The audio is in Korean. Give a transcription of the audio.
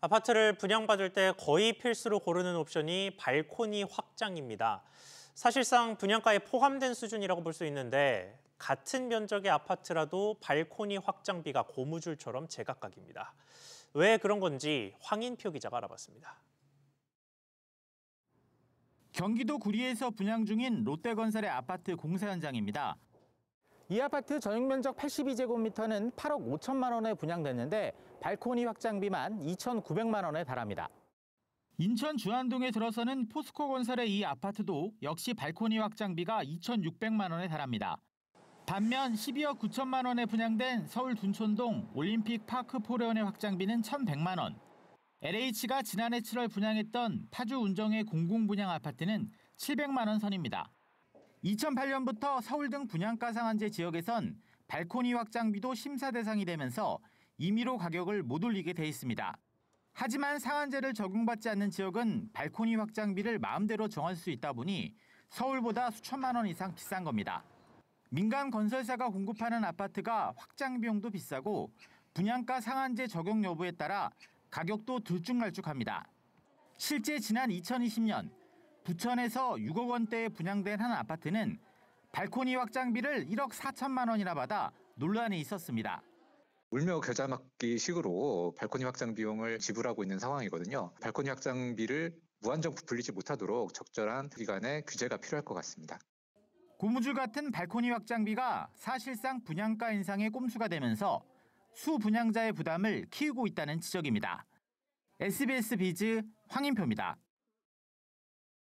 아파트를 분양받을 때 거의 필수로 고르는 옵션이 발코니 확장입니다. 사실상 분양가에 포함된 수준이라고 볼 수 있는데 같은 면적의 아파트라도 발코니 확장비가 고무줄처럼 제각각입니다. 왜 그런 건지 황인표 기자가 알아봤습니다. 경기도 구리에서 분양 중인 롯데건설의 아파트 공사 현장입니다. 이 아파트 전용 면적 82제곱미터는 8억 5천만 원에 분양됐는데 발코니 확장비만 2,900만 원에 달합니다. 인천 주안동에 들어서는 포스코 건설의 이 아파트도 역시 발코니 확장비가 2,600만 원에 달합니다. 반면 12억 9천만 원에 분양된 서울 둔촌동 올림픽 파크 포레온의 확장비는 1,100만 원. LH가 지난해 7월 분양했던 파주 운정의 공공분양 아파트는 700만 원 선입니다. 2008년부터 서울 등 분양가 상한제 지역에선 발코니 확장비도 심사 대상이 되면서 임의로 가격을 못 올리게 돼 있습니다. 하지만 상한제를 적용받지 않는 지역은 발코니 확장비를 마음대로 정할 수 있다 보니 서울보다 수천만 원 이상 비싼 겁니다. 민간 건설사가 공급하는 아파트가 확장 비용도 비싸고 분양가 상한제 적용 여부에 따라 가격도 들쭉날쭉합니다. 실제 지난 2020년 부천에서 6억 원대에 분양된 한 아파트는 발코니 확장비를 1억 4천만 원이나 받아 논란이 있었습니다. 물며 겨자 막기 식으로 발코니 확장 비용을 지불하고 있는 상황이거든요. 발코니 확장비를 무한정 부풀리지 못하도록 적절한 기간에 규제가 필요할 것 같습니다. 고무줄 같은 발코니 확장비가 사실상 분양가 인상의 꼼수가 되면서 수 분양자의 부담을 키우고 있다는 지적입니다. SBS 비즈 황인표입니다.